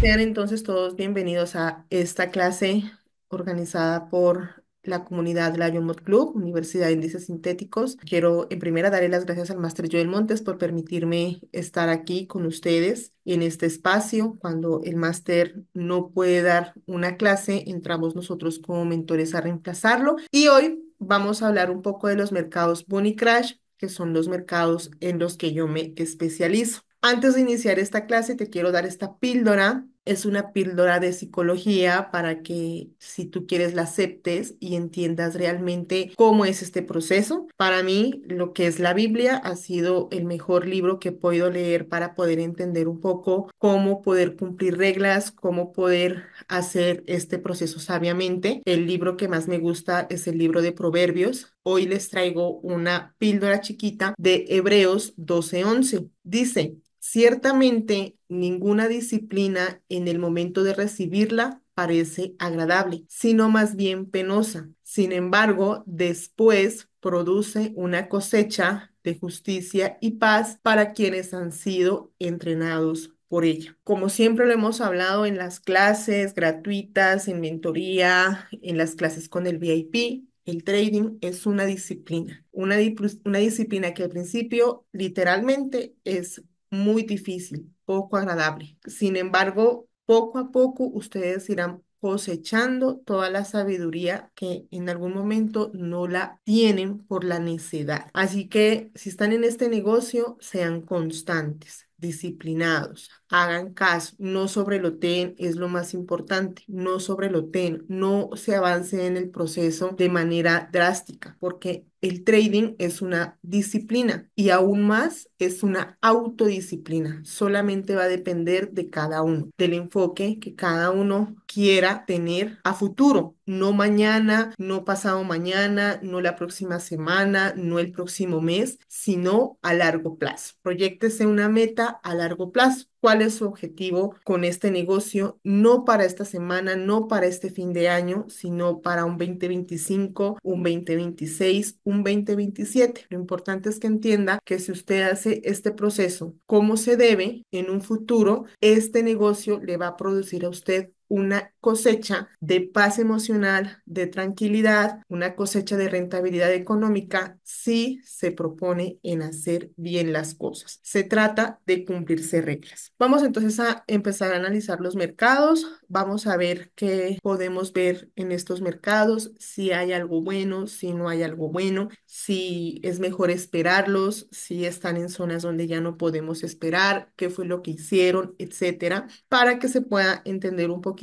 Sean entonces todos bienvenidos a esta clase organizada por la comunidad Lion la Club, Universidad de Índices Sintéticos. Quiero en primera darle las gracias al máster Joel Montes por permitirme estar aquí con ustedes en este espacio. Cuando el máster no puede dar una clase, entramos nosotros como mentores a reemplazarlo. Y hoy vamos a hablar un poco de los mercados Bunny Crash, que son los mercados en los que yo me especializo. Antes de iniciar esta clase, te quiero dar esta píldora. Es una píldora de psicología para que si tú quieres la aceptes y entiendas realmente cómo es este proceso. Para mí, lo que es la Biblia ha sido el mejor libro que he podido leer para poder entender un poco cómo poder cumplir reglas, cómo poder hacer este proceso sabiamente. El libro que más me gusta es el libro de Proverbios. Hoy les traigo una píldora chiquita de Hebreos 12:11. Dice, Ciertamente, ninguna disciplina en el momento de recibirla parece agradable, sino más bien penosa. Sin embargo, después produce una cosecha de justicia y paz para quienes han sido entrenados por ella. Como siempre lo hemos hablado en las clases gratuitas, en mentoría, en las clases con el VIP, el trading es una disciplina, una, una disciplina que al principio literalmente es muy difícil, poco agradable. Sin embargo, poco a poco ustedes irán cosechando toda la sabiduría que en algún momento no la tienen por la necesidad. Así que si están en este negocio, sean constantes, disciplinados, hagan caso, no sobreloteen, es lo más importante, no sobreloteen, no se avance en el proceso de manera drástica, porque el trading es una disciplina y aún más es una autodisciplina. Solamente va a depender de cada uno, del enfoque que cada uno quiera tener a futuro. No mañana, no pasado mañana, no la próxima semana, no el próximo mes, sino a largo plazo. Proyectese una meta a largo plazo cuál es su objetivo con este negocio, no para esta semana, no para este fin de año, sino para un 2025, un 2026, un 2027. Lo importante es que entienda que si usted hace este proceso como se debe, en un futuro, este negocio le va a producir a usted una cosecha de paz emocional, de tranquilidad, una cosecha de rentabilidad económica si se propone en hacer bien las cosas. Se trata de cumplirse reglas. Vamos entonces a empezar a analizar los mercados, vamos a ver qué podemos ver en estos mercados, si hay algo bueno, si no hay algo bueno, si es mejor esperarlos, si están en zonas donde ya no podemos esperar, qué fue lo que hicieron, etcétera, para que se pueda entender un poco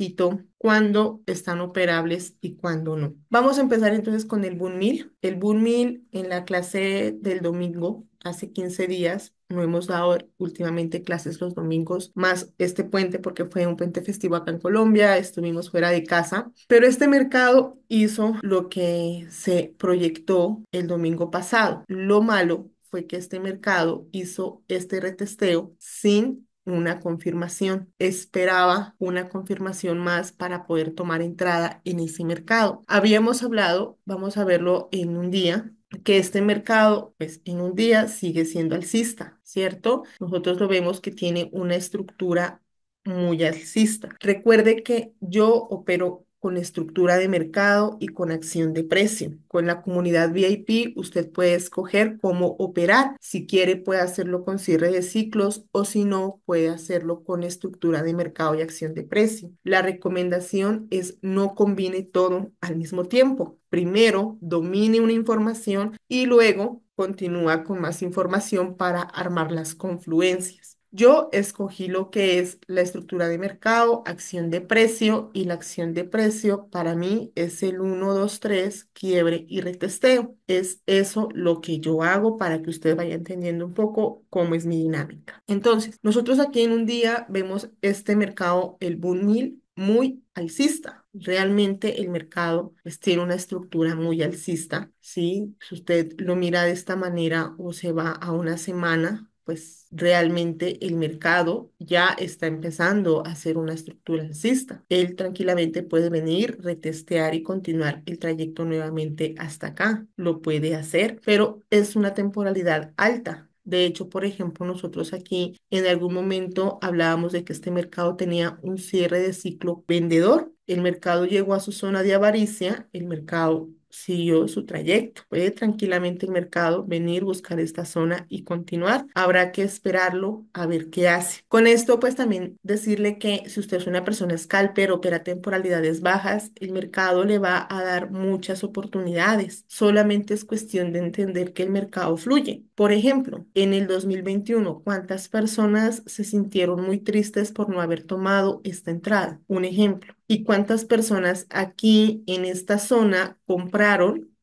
cuando están operables y cuándo no. Vamos a empezar entonces con el Boon Mill. El Boon Mill en la clase del domingo, hace 15 días, no hemos dado últimamente clases los domingos, más este puente porque fue un puente festivo acá en Colombia, estuvimos fuera de casa, pero este mercado hizo lo que se proyectó el domingo pasado. Lo malo fue que este mercado hizo este retesteo sin una confirmación. Esperaba una confirmación más para poder tomar entrada en ese mercado. Habíamos hablado, vamos a verlo en un día, que este mercado, pues en un día sigue siendo alcista, ¿cierto? Nosotros lo vemos que tiene una estructura muy alcista. Recuerde que yo opero con estructura de mercado y con acción de precio. Con la comunidad VIP usted puede escoger cómo operar. Si quiere puede hacerlo con cierre de ciclos o si no puede hacerlo con estructura de mercado y acción de precio. La recomendación es no combine todo al mismo tiempo. Primero domine una información y luego continúa con más información para armar las confluencias. Yo escogí lo que es la estructura de mercado, acción de precio y la acción de precio para mí es el 1, 2, 3, quiebre y retesteo. Es eso lo que yo hago para que usted vaya entendiendo un poco cómo es mi dinámica. Entonces, nosotros aquí en un día vemos este mercado, el bull mill, muy alcista. Realmente el mercado pues, tiene una estructura muy alcista, ¿sí? Si usted lo mira de esta manera o se va a una semana, pues realmente el mercado ya está empezando a hacer una estructura alcista. Él tranquilamente puede venir, retestear y continuar el trayecto nuevamente hasta acá. Lo puede hacer, pero es una temporalidad alta. De hecho, por ejemplo, nosotros aquí en algún momento hablábamos de que este mercado tenía un cierre de ciclo vendedor. El mercado llegó a su zona de avaricia, el mercado siguió su trayecto. Puede tranquilamente el mercado venir, buscar esta zona y continuar. Habrá que esperarlo a ver qué hace. Con esto, pues también decirle que si usted es una persona scalper, opera temporalidades bajas, el mercado le va a dar muchas oportunidades. Solamente es cuestión de entender que el mercado fluye. Por ejemplo, en el 2021, ¿cuántas personas se sintieron muy tristes por no haber tomado esta entrada? Un ejemplo y cuántas personas aquí en esta zona compraron,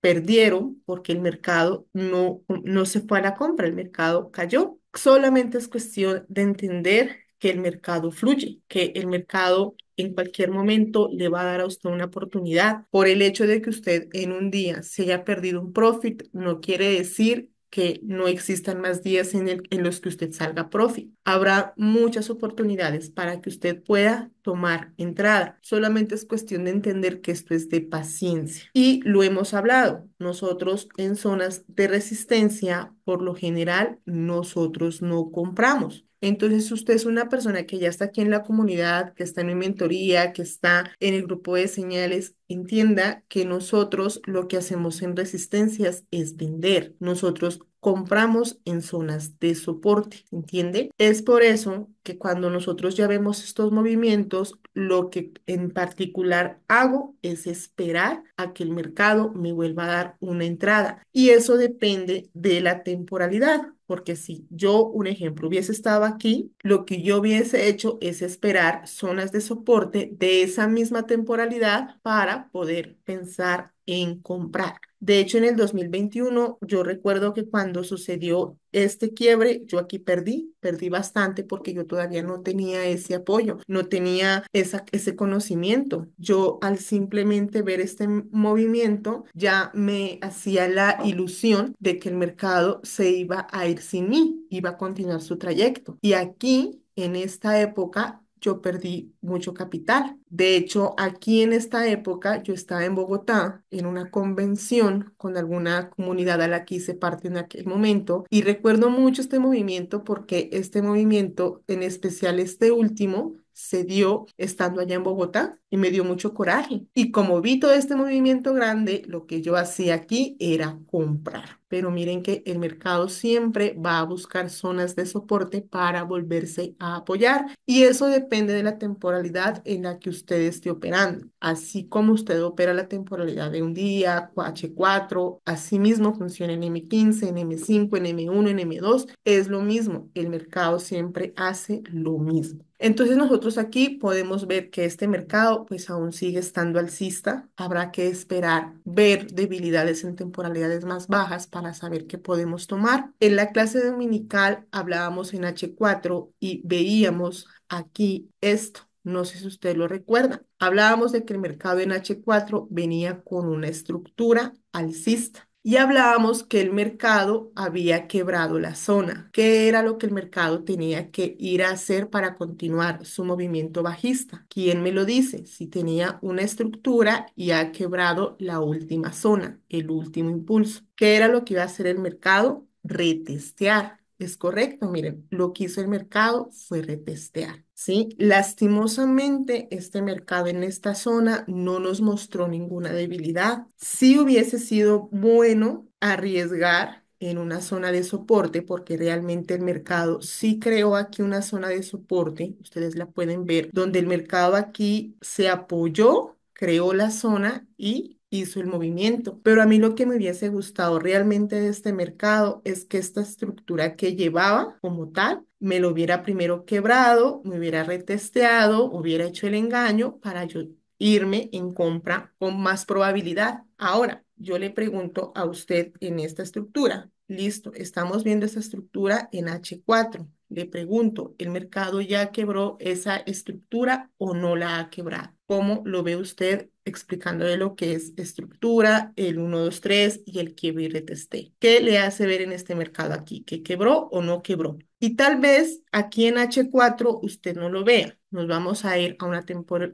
perdieron, porque el mercado no, no se fue a la compra, el mercado cayó. Solamente es cuestión de entender que el mercado fluye, que el mercado en cualquier momento le va a dar a usted una oportunidad. Por el hecho de que usted en un día se haya perdido un profit, no quiere decir que no existan más días en, los que usted salga profi. Habrá muchas oportunidades para que usted pueda tomar entrada. Solamente es cuestión de entender que esto es de paciencia. Y lo hemos hablado, nosotros en zonas de resistencia, por lo general, nosotros no compramos. Entonces usted es una persona que ya está aquí en la comunidad, que está en mi mentoría, que está en el grupo de señales, entienda que nosotros lo que hacemos en resistencias es vender. Nosotros compramos en zonas de soporte, ¿entiende? Es por eso que cuando nosotros ya vemos estos movimientos, lo que en particular hago es esperar a que el mercado me vuelva a dar una entrada. Y eso depende de la temporalidad, porque si yo, un ejemplo, hubiese estado aquí, lo que yo hubiese hecho es esperar zonas de soporte de esa misma temporalidad para poder pensar en comprar. De hecho, en el 2021, yo recuerdo que cuando sucedió este quiebre, yo aquí perdí, perdí bastante porque yo todavía no tenía ese apoyo, no tenía ese conocimiento. Yo al simplemente ver este movimiento ya me hacía la ilusión de que el mercado se iba a ir sin mí, iba a continuar su trayecto. Y aquí, en esta época, yo perdí mucho capital. De hecho, aquí en esta época yo estaba en Bogotá en una convención con alguna comunidad a la que hice parte en aquel momento y recuerdo mucho este movimiento porque este movimiento, en especial este último, se dio estando allá en Bogotá y me dio mucho coraje. Y como vi todo este movimiento grande, lo que yo hacía aquí era comprar. Pero miren que el mercado siempre va a buscar zonas de soporte para volverse a apoyar y eso depende de la temporalidad en la que usted esté operando. Así como usted opera la temporalidad de un día, H4, así mismo funciona en M15, en M5, en M1, en M2, es lo mismo. El mercado siempre hace lo mismo. Entonces nosotros aquí podemos ver que este mercado pues aún sigue estando alcista. Habrá que esperar ver debilidades en temporalidades más bajas para saber qué podemos tomar. En la clase dominical hablábamos en H4 y veíamos aquí esto. No sé si usted lo recuerda. Hablábamos de que el mercado en H4 venía con una estructura alcista. Y hablábamos que el mercado había quebrado la zona. ¿Qué era lo que el mercado tenía que ir a hacer para continuar su movimiento bajista? ¿Quién me lo dice? Si tenía una estructura y ha quebrado la última zona, el último impulso. ¿Qué era lo que iba a hacer el mercado? Retestear es correcto, miren, lo que hizo el mercado fue retestear, ¿sí? Lastimosamente, este mercado en esta zona no nos mostró ninguna debilidad. Si sí hubiese sido bueno arriesgar en una zona de soporte, porque realmente el mercado sí creó aquí una zona de soporte, ustedes la pueden ver, donde el mercado aquí se apoyó, creó la zona y hizo el movimiento. Pero a mí lo que me hubiese gustado realmente de este mercado es que esta estructura que llevaba como tal me lo hubiera primero quebrado, me hubiera retesteado, hubiera hecho el engaño para yo irme en compra con más probabilidad. Ahora, yo le pregunto a usted en esta estructura, listo, estamos viendo esta estructura en H4. Le pregunto, ¿el mercado ya quebró esa estructura o no la ha quebrado? ¿Cómo lo ve usted explicándole lo que es estructura, el 1, 2, 3 y el quiebre testé? ¿Qué le hace ver en este mercado aquí? ¿Que quebró o no quebró? Y tal vez aquí en H4 usted no lo vea. Nos vamos a ir a una,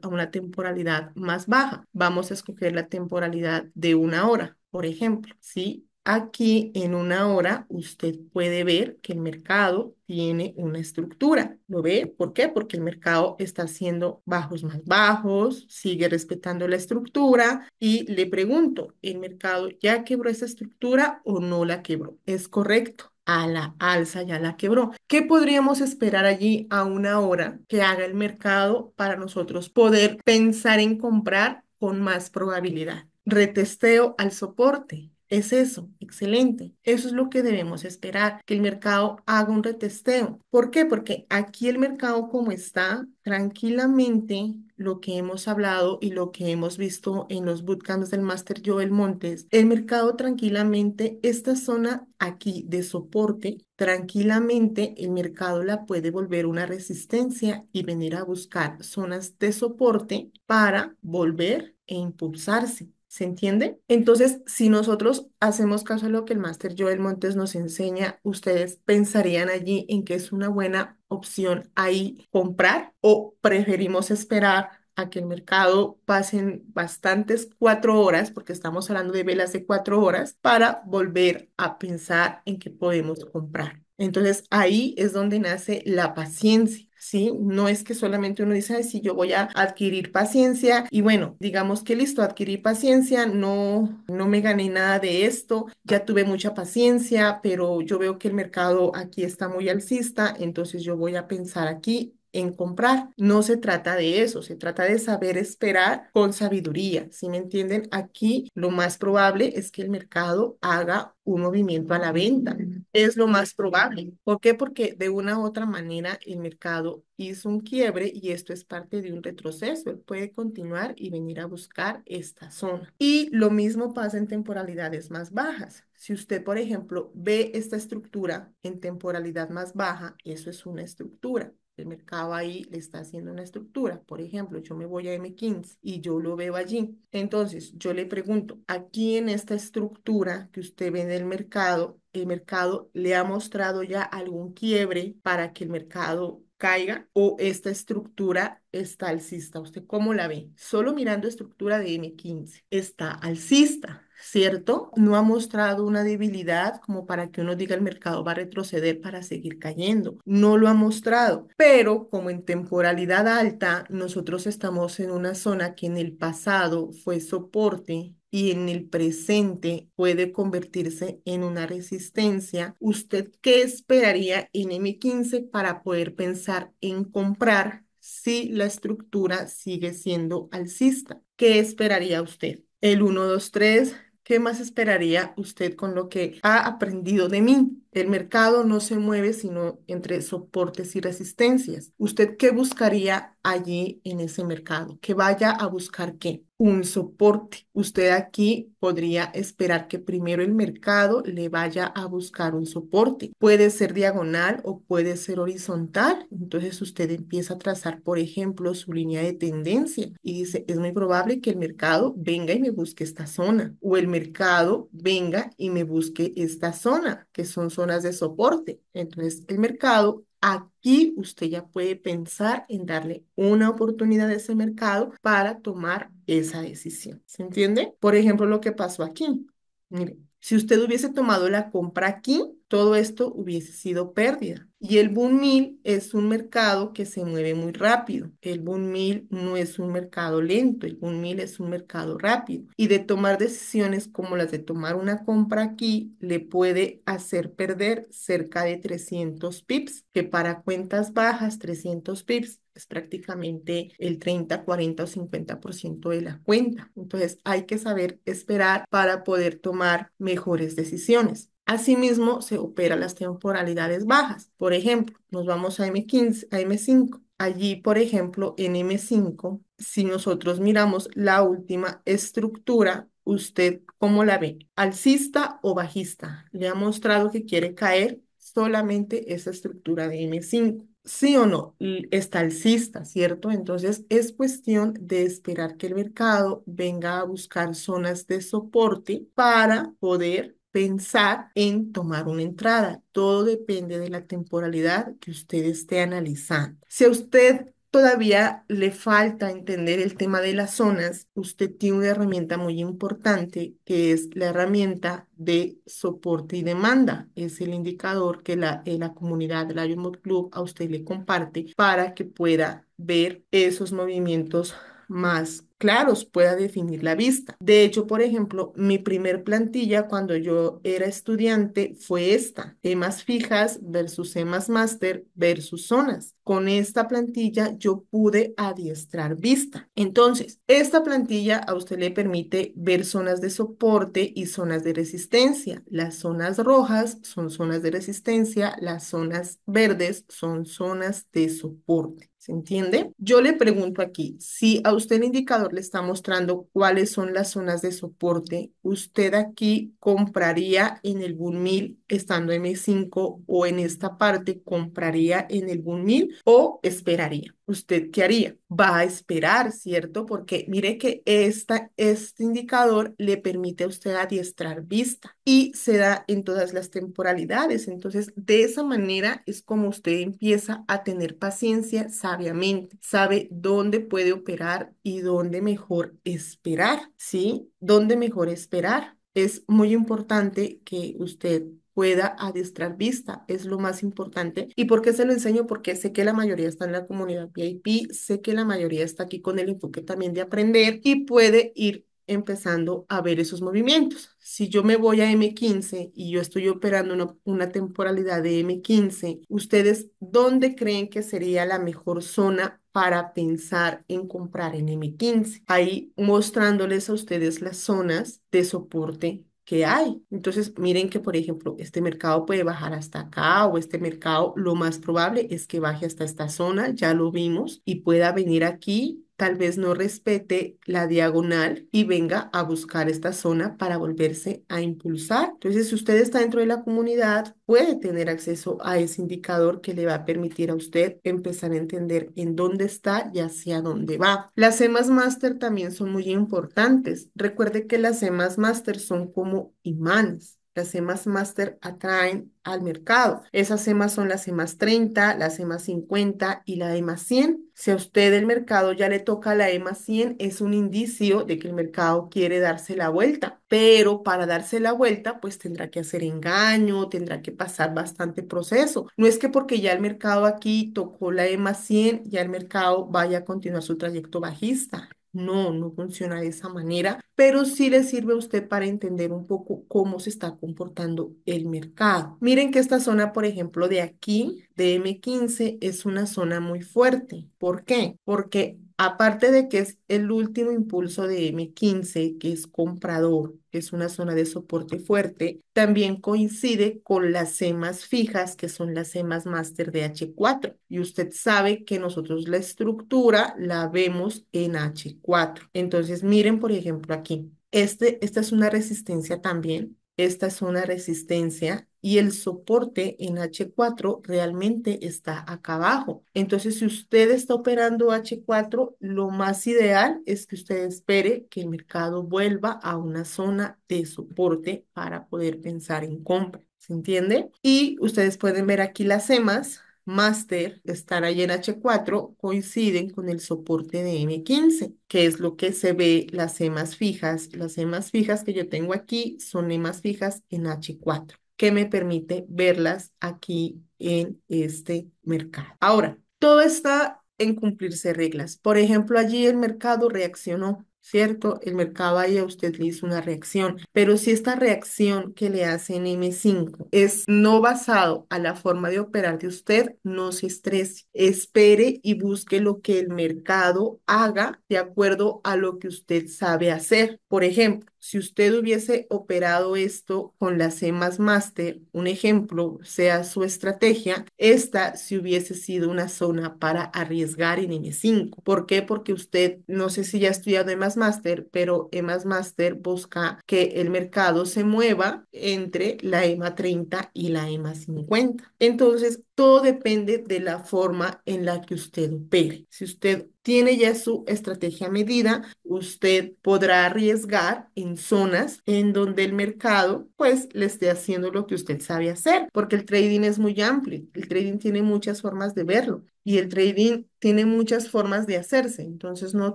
a una temporalidad más baja. Vamos a escoger la temporalidad de una hora, por ejemplo. ¿sí? Aquí en una hora usted puede ver que el mercado tiene una estructura. ¿Lo ve? ¿Por qué? Porque el mercado está haciendo bajos más bajos, sigue respetando la estructura y le pregunto, ¿el mercado ya quebró esa estructura o no la quebró? Es correcto a la alza, ya la quebró. ¿Qué podríamos esperar allí a una hora que haga el mercado para nosotros poder pensar en comprar con más probabilidad? Retesteo al soporte. Es eso, excelente. Eso es lo que debemos esperar, que el mercado haga un retesteo. ¿Por qué? Porque aquí el mercado como está, tranquilamente lo que hemos hablado y lo que hemos visto en los bootcamps del Master Joel Montes, el mercado tranquilamente, esta zona aquí de soporte, tranquilamente el mercado la puede volver una resistencia y venir a buscar zonas de soporte para volver e impulsarse. ¿Se entiende? Entonces, si nosotros hacemos caso a lo que el máster Joel Montes nos enseña, ¿ustedes pensarían allí en que es una buena opción ahí comprar o preferimos esperar a que el mercado pasen bastantes cuatro horas, porque estamos hablando de velas de cuatro horas, para volver a pensar en que podemos comprar? Entonces, ahí es donde nace la paciencia ¿sí? No es que solamente uno dice, ay, sí, yo voy a adquirir paciencia y bueno, digamos que listo, adquirí paciencia, no, no me gané nada de esto, ya tuve mucha paciencia, pero yo veo que el mercado aquí está muy alcista, entonces yo voy a pensar aquí en comprar. No se trata de eso, se trata de saber esperar con sabiduría. Si me entienden, aquí lo más probable es que el mercado haga un movimiento a la venta. Mm. Es lo más probable. ¿Por qué? Porque de una u otra manera el mercado hizo un quiebre y esto es parte de un retroceso. puede continuar y venir a buscar esta zona. Y lo mismo pasa en temporalidades más bajas. Si usted, por ejemplo, ve esta estructura en temporalidad más baja, eso es una estructura. El mercado ahí le está haciendo una estructura. Por ejemplo, yo me voy a M15 y yo lo veo allí. Entonces, yo le pregunto, aquí en esta estructura que usted ve en el mercado, ¿el mercado le ha mostrado ya algún quiebre para que el mercado caiga o esta estructura está alcista? ¿Usted cómo la ve? Solo mirando estructura de M15, está alcista ¿cierto? No ha mostrado una debilidad como para que uno diga el mercado va a retroceder para seguir cayendo. No lo ha mostrado, pero como en temporalidad alta, nosotros estamos en una zona que en el pasado fue soporte y en el presente puede convertirse en una resistencia. ¿Usted qué esperaría en M15 para poder pensar en comprar si la estructura sigue siendo alcista? ¿Qué esperaría usted? el 1, 2, 3, ¿Qué más esperaría usted con lo que ha aprendido de mí? El mercado no se mueve sino entre soportes y resistencias. ¿Usted qué buscaría allí en ese mercado? Que vaya a buscar qué? Un soporte. Usted aquí podría esperar que primero el mercado le vaya a buscar un soporte. Puede ser diagonal o puede ser horizontal. Entonces usted empieza a trazar, por ejemplo, su línea de tendencia y dice, es muy probable que el mercado venga y me busque esta zona o el mercado venga y me busque esta zona, que son zonas de soporte. Entonces, el mercado, aquí usted ya puede pensar en darle una oportunidad a ese mercado para tomar esa decisión. ¿Se entiende? Por ejemplo, lo que pasó aquí. Mire, si usted hubiese tomado la compra aquí, todo esto hubiese sido pérdida. Y el Boom Mill es un mercado que se mueve muy rápido. El Boom Mill no es un mercado lento, el Boom Mill es un mercado rápido. Y de tomar decisiones como las de tomar una compra aquí, le puede hacer perder cerca de 300 pips, que para cuentas bajas 300 pips es prácticamente el 30, 40 o 50% de la cuenta. Entonces hay que saber esperar para poder tomar mejores decisiones. Asimismo, se opera las temporalidades bajas. Por ejemplo, nos vamos a M15, a M5. Allí, por ejemplo, en M5, si nosotros miramos la última estructura, ¿usted cómo la ve? ¿Alcista o bajista? Le ha mostrado que quiere caer solamente esa estructura de M5. Sí o no, está alcista, ¿cierto? Entonces es cuestión de esperar que el mercado venga a buscar zonas de soporte para poder pensar en tomar una entrada. Todo depende de la temporalidad que usted esté analizando. Si a usted todavía le falta entender el tema de las zonas, usted tiene una herramienta muy importante que es la herramienta de soporte y demanda. Es el indicador que la, eh, la comunidad del Lion Club a usted le comparte para que pueda ver esos movimientos más claros pueda definir la vista. De hecho, por ejemplo, mi primer plantilla cuando yo era estudiante fue esta, temas fijas versus temas Master versus zonas. Con esta plantilla yo pude adiestrar vista. Entonces, esta plantilla a usted le permite ver zonas de soporte y zonas de resistencia. Las zonas rojas son zonas de resistencia, las zonas verdes son zonas de soporte entiende? Yo le pregunto aquí, si a usted el indicador le está mostrando cuáles son las zonas de soporte, usted aquí compraría en el Bull 1000 estando M5 o en esta parte compraría en el Bull 1000 o esperaría. ¿Usted qué haría? Va a esperar, ¿cierto? Porque mire que esta, este indicador le permite a usted adiestrar vista y se da en todas las temporalidades. Entonces, de esa manera es como usted empieza a tener paciencia, saber obviamente, sabe dónde puede operar y dónde mejor esperar, ¿sí? ¿Dónde mejor esperar? Es muy importante que usted pueda adiestrar vista, es lo más importante. ¿Y por qué se lo enseño? Porque sé que la mayoría está en la comunidad VIP, sé que la mayoría está aquí con el enfoque también de aprender y puede ir empezando a ver esos movimientos. Si yo me voy a M15 y yo estoy operando una, temporalidad de M15, ¿ustedes dónde creen que sería la mejor zona para pensar en comprar en M15? Ahí mostrándoles a ustedes las zonas de soporte que hay. Entonces, miren que, por ejemplo, este mercado puede bajar hasta acá o este mercado, lo más probable es que baje hasta esta zona, ya lo vimos, y pueda venir aquí tal vez no respete la diagonal y venga a buscar esta zona para volverse a impulsar. Entonces, si usted está dentro de la comunidad, puede tener acceso a ese indicador que le va a permitir a usted empezar a entender en dónde está y hacia dónde va. Las EMAS Master también son muy importantes. Recuerde que las EMAS Master son como imanes las EMAs Master atraen al mercado. Esas EMAs son las EMAs 30, las EMAs 50 y la EMA 100. Si a usted el mercado ya le toca la EMA 100, es un indicio de que el mercado quiere darse la vuelta. Pero para darse la vuelta, pues tendrá que hacer engaño, tendrá que pasar bastante proceso. No es que porque ya el mercado aquí tocó la EMA 100, ya el mercado vaya a continuar su trayecto bajista. No, no funciona de esa manera, pero sí le sirve a usted para entender un poco cómo se está comportando el mercado. Miren que esta zona, por ejemplo, de aquí, de M15, es una zona muy fuerte. ¿Por qué? Porque Aparte de que es el último impulso de M15, que es comprador, que es una zona de soporte fuerte, también coincide con las semas fijas, que son las semas máster de H4. Y usted sabe que nosotros la estructura la vemos en H4. Entonces, miren, por ejemplo, aquí. Este, esta es una resistencia también. Esta es una resistencia y el soporte en H4 realmente está acá abajo. Entonces, si usted está operando H4, lo más ideal es que usted espere que el mercado vuelva a una zona de soporte para poder pensar en compra. ¿Se entiende? Y ustedes pueden ver aquí las EMAs. Master, estar ahí en H4, coinciden con el soporte de M15, que es lo que se ve las EMAs fijas. Las EMAs fijas que yo tengo aquí son EMAs fijas en H4 que me permite verlas aquí en este mercado. Ahora, todo está en cumplirse reglas. Por ejemplo, allí el mercado reaccionó, ¿cierto? El mercado ahí a usted le hizo una reacción, pero si esta reacción que le hacen M5 es no basado a la forma de operar de usted, no se estrese, espere y busque lo que el mercado haga de acuerdo a lo que usted sabe hacer. Por ejemplo, si usted hubiese operado esto con la Master, un ejemplo, sea su estrategia, esta si hubiese sido una zona para arriesgar en M5. ¿Por qué? Porque usted, no sé si ya ha estudiado e Master, pero e Master busca que el mercado se mueva entre la EMA 30 y la EMA 50. Entonces, todo depende de la forma en la que usted opere. Si usted tiene ya su estrategia medida, usted podrá arriesgar en zonas en donde el mercado pues le esté haciendo lo que usted sabe hacer, porque el trading es muy amplio, el trading tiene muchas formas de verlo y el trading tiene muchas formas de hacerse, entonces no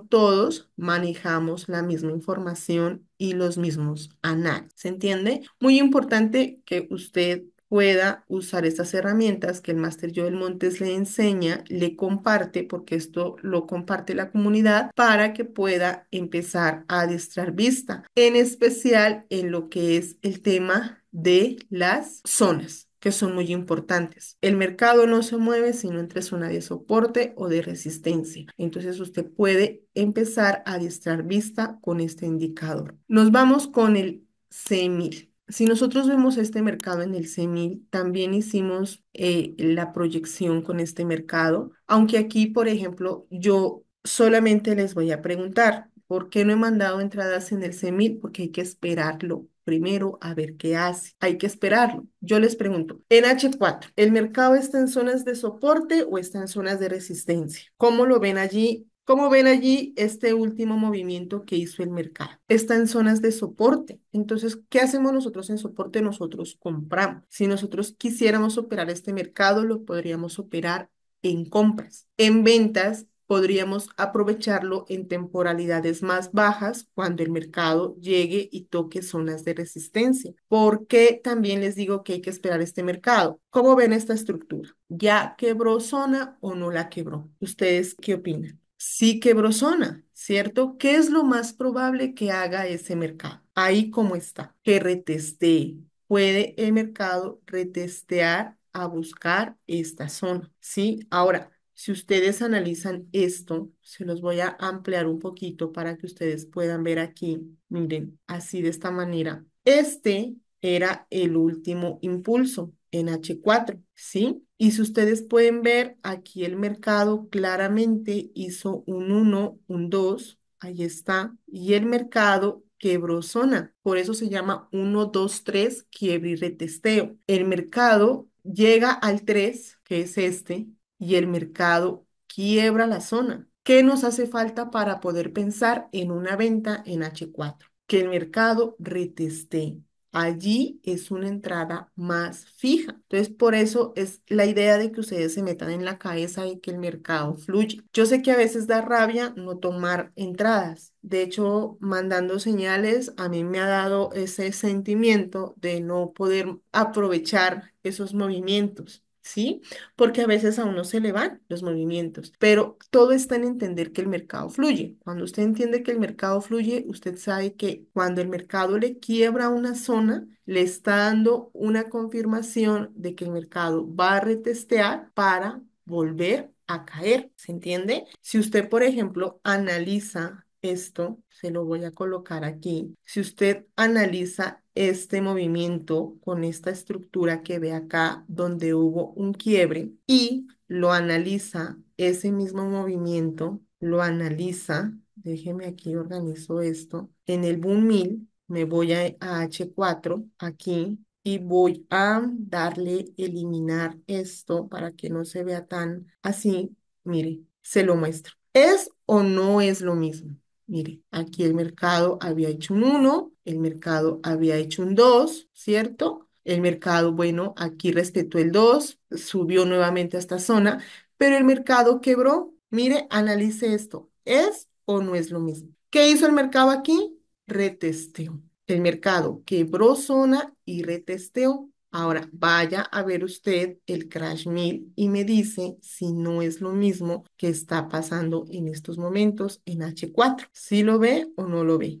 todos manejamos la misma información y los mismos análisis, ¿se entiende? Muy importante que usted pueda usar estas herramientas que el Master Joel del Montes le enseña, le comparte, porque esto lo comparte la comunidad, para que pueda empezar a distrar vista, en especial en lo que es el tema de las zonas que son muy importantes. El mercado no se mueve sino entre zona de soporte o de resistencia. Entonces usted puede empezar a distrar vista con este indicador. Nos vamos con el C1000. Si nosotros vemos este mercado en el CEMIL, también hicimos eh, la proyección con este mercado, aunque aquí, por ejemplo, yo solamente les voy a preguntar, ¿por qué no he mandado entradas en el CEMIL? Porque hay que esperarlo primero a ver qué hace. Hay que esperarlo. Yo les pregunto, en H4, ¿el mercado está en zonas de soporte o está en zonas de resistencia? ¿Cómo lo ven allí ¿Cómo ven allí este último movimiento que hizo el mercado? Está en zonas de soporte. Entonces, ¿qué hacemos nosotros en soporte? Nosotros compramos. Si nosotros quisiéramos operar este mercado, lo podríamos operar en compras. En ventas, podríamos aprovecharlo en temporalidades más bajas cuando el mercado llegue y toque zonas de resistencia. porque también les digo que hay que esperar este mercado? ¿Cómo ven esta estructura? ¿Ya quebró zona o no la quebró? ¿Ustedes qué opinan? sí quebró zona, ¿cierto? ¿Qué es lo más probable que haga ese mercado? Ahí como está, que retestee. Puede el mercado retestear a buscar esta zona, ¿sí? Ahora, si ustedes analizan esto, se los voy a ampliar un poquito para que ustedes puedan ver aquí, miren, así de esta manera. Este era el último impulso, en H4, ¿sí? Y si ustedes pueden ver, aquí el mercado claramente hizo un 1, un 2, ahí está, y el mercado quebró zona, por eso se llama 1, 2, 3, quiebre y retesteo. El mercado llega al 3, que es este, y el mercado quiebra la zona. ¿Qué nos hace falta para poder pensar en una venta en H4? Que el mercado retestee allí es una entrada más fija. Entonces, por eso es la idea de que ustedes se metan en la cabeza y que el mercado fluye. Yo sé que a veces da rabia no tomar entradas. De hecho, mandando señales, a mí me ha dado ese sentimiento de no poder aprovechar esos movimientos. ¿sí? Porque a veces a uno se le van los movimientos, pero todo está en entender que el mercado fluye. Cuando usted entiende que el mercado fluye, usted sabe que cuando el mercado le quiebra una zona, le está dando una confirmación de que el mercado va a retestear para volver a caer, ¿se entiende? Si usted, por ejemplo, analiza esto, se lo voy a colocar aquí. Si usted analiza este movimiento con esta estructura que ve acá donde hubo un quiebre y lo analiza ese mismo movimiento, lo analiza, déjeme aquí organizo esto, en el boom 1000 me voy a, a H4 aquí y voy a darle eliminar esto para que no se vea tan así, mire, se lo muestro. ¿Es o no es lo mismo? Mire, aquí el mercado había hecho un 1, el mercado había hecho un 2, ¿cierto? El mercado, bueno, aquí respetó el 2, subió nuevamente a esta zona, pero el mercado quebró. Mire, analice esto. ¿Es o no es lo mismo? ¿Qué hizo el mercado aquí? Retesteó. El mercado quebró zona y retesteó. Ahora, vaya a ver usted el Crash Mill y me dice si no es lo mismo que está pasando en estos momentos en H4, si lo ve o no lo ve.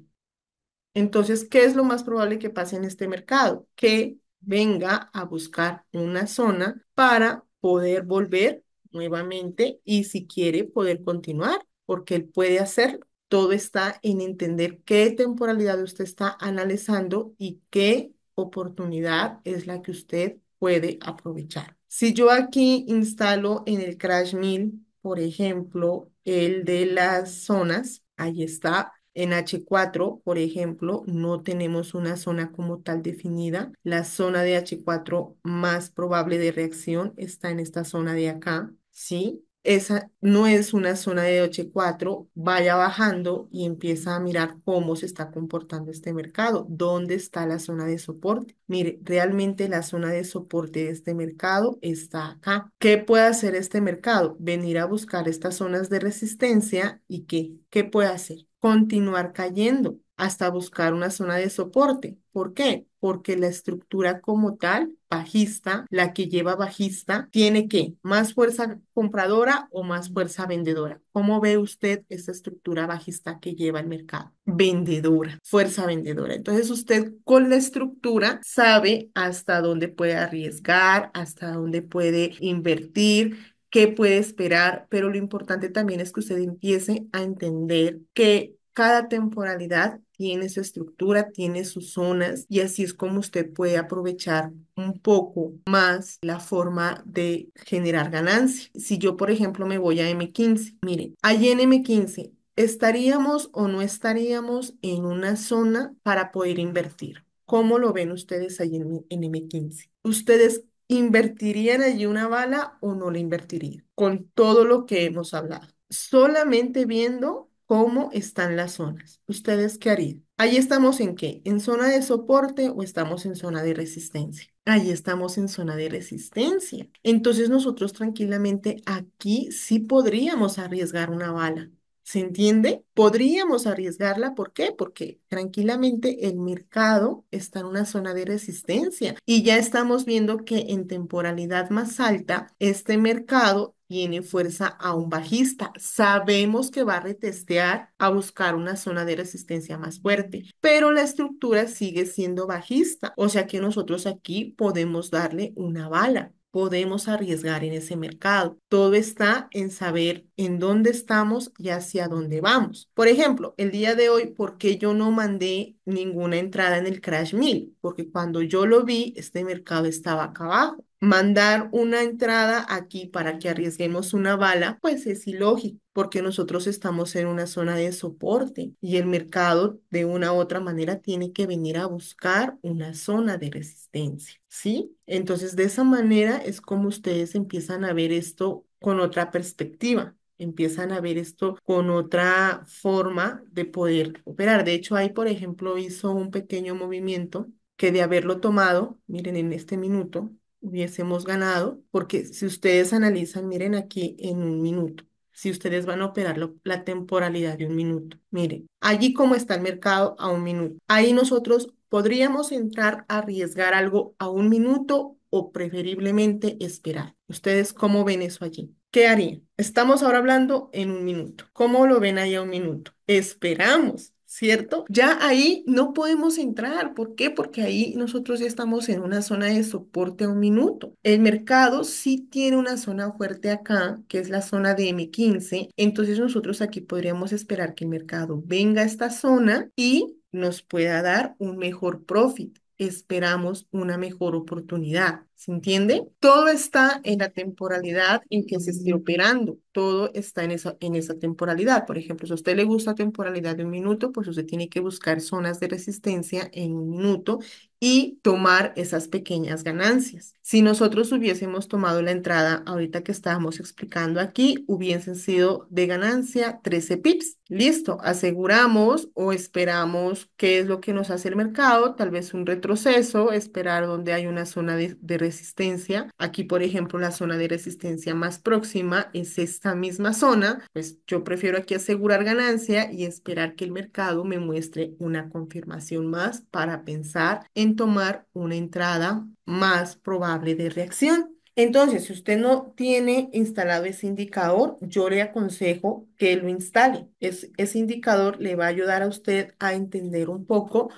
Entonces, ¿qué es lo más probable que pase en este mercado? Que venga a buscar una zona para poder volver nuevamente y si quiere poder continuar, porque él puede hacerlo. Todo está en entender qué temporalidad usted está analizando y qué oportunidad es la que usted puede aprovechar. Si yo aquí instalo en el Crash Mill, por ejemplo, el de las zonas, ahí está. En H4, por ejemplo, no tenemos una zona como tal definida. La zona de H4 más probable de reacción está en esta zona de acá, ¿sí? esa no es una zona de 8.4, vaya bajando y empieza a mirar cómo se está comportando este mercado, dónde está la zona de soporte. Mire, realmente la zona de soporte de este mercado está acá. ¿Qué puede hacer este mercado? Venir a buscar estas zonas de resistencia y qué, ¿qué puede hacer? continuar cayendo hasta buscar una zona de soporte. ¿Por qué? Porque la estructura como tal, bajista, la que lleva bajista, tiene que más fuerza compradora o más fuerza vendedora. ¿Cómo ve usted esta estructura bajista que lleva el mercado? Vendedora, fuerza vendedora. Entonces usted con la estructura sabe hasta dónde puede arriesgar, hasta dónde puede invertir, qué puede esperar, pero lo importante también es que usted empiece a entender que cada temporalidad tiene su estructura, tiene sus zonas y así es como usted puede aprovechar un poco más la forma de generar ganancia. Si yo, por ejemplo, me voy a M15, miren, allí en M15 estaríamos o no estaríamos en una zona para poder invertir. ¿Cómo lo ven ustedes ahí en, en M15? ¿Ustedes ¿Invertirían allí una Bala o no la invertiría? Con todo lo que hemos hablado. Solamente viendo cómo están las zonas. ¿Ustedes qué harían? Ahí estamos en qué? ¿En zona de soporte o estamos en zona de resistencia? Ahí estamos en zona de resistencia. Entonces nosotros tranquilamente aquí sí podríamos arriesgar una bala. ¿Se entiende? Podríamos arriesgarla, ¿por qué? Porque tranquilamente el mercado está en una zona de resistencia y ya estamos viendo que en temporalidad más alta este mercado tiene fuerza a un bajista. Sabemos que va a retestear a buscar una zona de resistencia más fuerte, pero la estructura sigue siendo bajista, o sea que nosotros aquí podemos darle una bala podemos arriesgar en ese mercado. Todo está en saber en dónde estamos y hacia dónde vamos. Por ejemplo, el día de hoy, ¿por qué yo no mandé ninguna entrada en el Crash 1000? Porque cuando yo lo vi, este mercado estaba acá abajo mandar una entrada aquí para que arriesguemos una bala, pues es ilógico, porque nosotros estamos en una zona de soporte y el mercado de una u otra manera tiene que venir a buscar una zona de resistencia, ¿sí? Entonces, de esa manera es como ustedes empiezan a ver esto con otra perspectiva empiezan a ver esto con otra forma de poder operar. De hecho, ahí, por ejemplo, hizo un pequeño movimiento que de haberlo tomado, miren en este minuto, hubiésemos ganado, porque si ustedes analizan, miren aquí en un minuto, si ustedes van a operar la temporalidad de un minuto, miren, allí cómo está el mercado a un minuto, ahí nosotros podríamos entrar a arriesgar algo a un minuto o preferiblemente esperar. ¿Ustedes cómo ven eso allí? ¿Qué harían? Estamos ahora hablando en un minuto. ¿Cómo lo ven ahí a un minuto? Esperamos ¿cierto? Ya ahí no podemos entrar. ¿Por qué? Porque ahí nosotros ya estamos en una zona de soporte a un minuto. El mercado sí tiene una zona fuerte acá, que es la zona de M15. Entonces nosotros aquí podríamos esperar que el mercado venga a esta zona y nos pueda dar un mejor profit. Esperamos una mejor oportunidad. ¿Se entiende? Todo está en la temporalidad en que se esté operando. Todo está en esa, en esa temporalidad. Por ejemplo, si a usted le gusta temporalidad de un minuto, pues usted tiene que buscar zonas de resistencia en un minuto y tomar esas pequeñas ganancias. Si nosotros hubiésemos tomado la entrada ahorita que estábamos explicando aquí, hubiesen sido de ganancia 13 pips. Listo, aseguramos o esperamos qué es lo que nos hace el mercado, tal vez un retroceso, esperar donde hay una zona de resistencia. Aquí, por ejemplo, la zona de resistencia más próxima es esta misma zona. Pues yo prefiero aquí asegurar ganancia y esperar que el mercado me muestre una confirmación más para pensar en tomar una entrada más probable de reacción. Entonces, si usted no tiene instalado ese indicador, yo le aconsejo que lo instale. ese indicador le va a ayudar a usted a entender un poco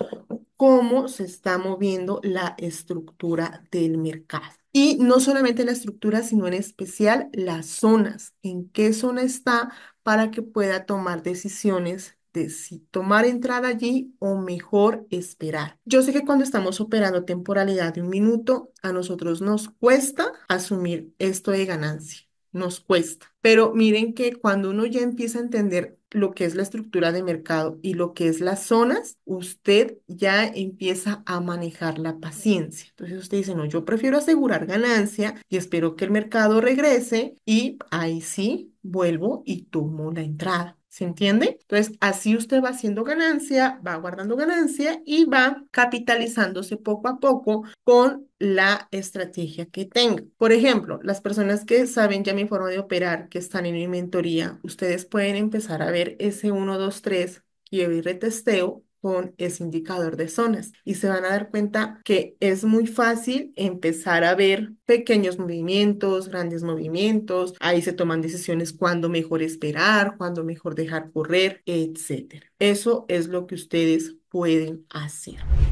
cómo se está moviendo la estructura del mercado. Y no solamente la estructura, sino en especial las zonas, en qué zona está para que pueda tomar decisiones este, si tomar entrada allí o mejor esperar. Yo sé que cuando estamos operando temporalidad de un minuto, a nosotros nos cuesta asumir esto de ganancia, nos cuesta. Pero miren que cuando uno ya empieza a entender lo que es la estructura de mercado y lo que es las zonas, usted ya empieza a manejar la paciencia. Entonces usted dice, no, yo prefiero asegurar ganancia y espero que el mercado regrese y ahí sí vuelvo y tomo la entrada. ¿Se entiende? Entonces, así usted va haciendo ganancia, va guardando ganancia y va capitalizándose poco a poco con la estrategia que tenga. Por ejemplo, las personas que saben ya mi forma de operar, que están en mi mentoría, ustedes pueden empezar a ver ese 1, 2, 3 y retesteo con ese indicador de zonas y se van a dar cuenta que es muy fácil empezar a ver pequeños movimientos, grandes movimientos, ahí se toman decisiones cuándo mejor esperar, cuándo mejor dejar correr, etc. Eso es lo que ustedes pueden hacer.